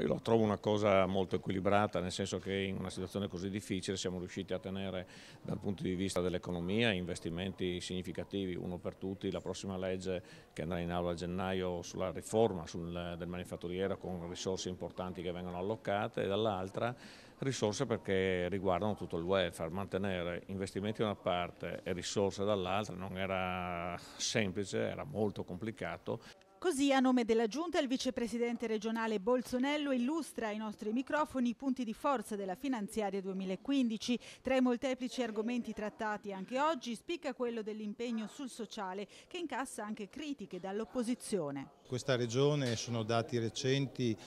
io la trovo una cosa molto equilibrata, nel senso che in una situazione così difficile siamo riusciti a tenere dal punto di vista dell'economia investimenti significativi, uno per tutti, la prossima legge che andrà in aula a gennaio sulla riforma sul, del manifatturiero con risorse importanti che vengono allocate e dall'altra risorse perché riguardano tutto il welfare, mantenere investimenti da una parte e risorse dall'altra non era semplice, era molto complicato. Così, a nome della Giunta, il vicepresidente regionale Bolzonello illustra ai nostri microfoni i punti di forza della finanziaria 2015. Tra i molteplici argomenti trattati anche oggi spicca quello dell'impegno sul sociale, che incassa anche critiche dall'opposizione. Questa regione, sono dati recenti,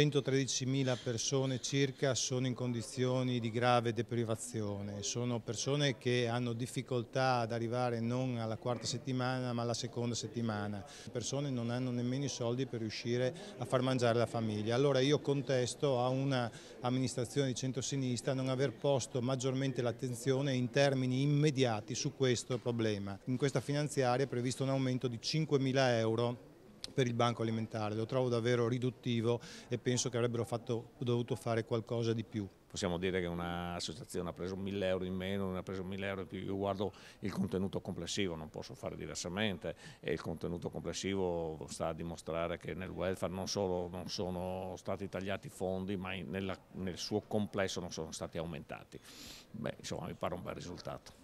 113.000 persone circa sono in condizioni di grave deprivazione, sono persone che hanno difficoltà ad arrivare non alla quarta settimana ma alla seconda settimana, persone non hanno nemmeno i soldi per riuscire a far mangiare la famiglia. Allora io contesto a un'amministrazione di centrosinistra non aver posto maggiormente l'attenzione in termini immediati su questo problema. In questa finanziaria è previsto un aumento di 5.000 euro per il banco alimentare, lo trovo davvero riduttivo e penso che avrebbero fatto, dovuto fare qualcosa di più possiamo dire che un'associazione ha preso 1000 euro in meno, non ha preso 1000 euro in più, io guardo il contenuto complessivo, non posso fare diversamente e il contenuto complessivo sta a dimostrare che nel welfare non solo non sono stati tagliati fondi ma nella, nel suo complesso non sono stati aumentati. Beh, insomma mi pare un bel risultato.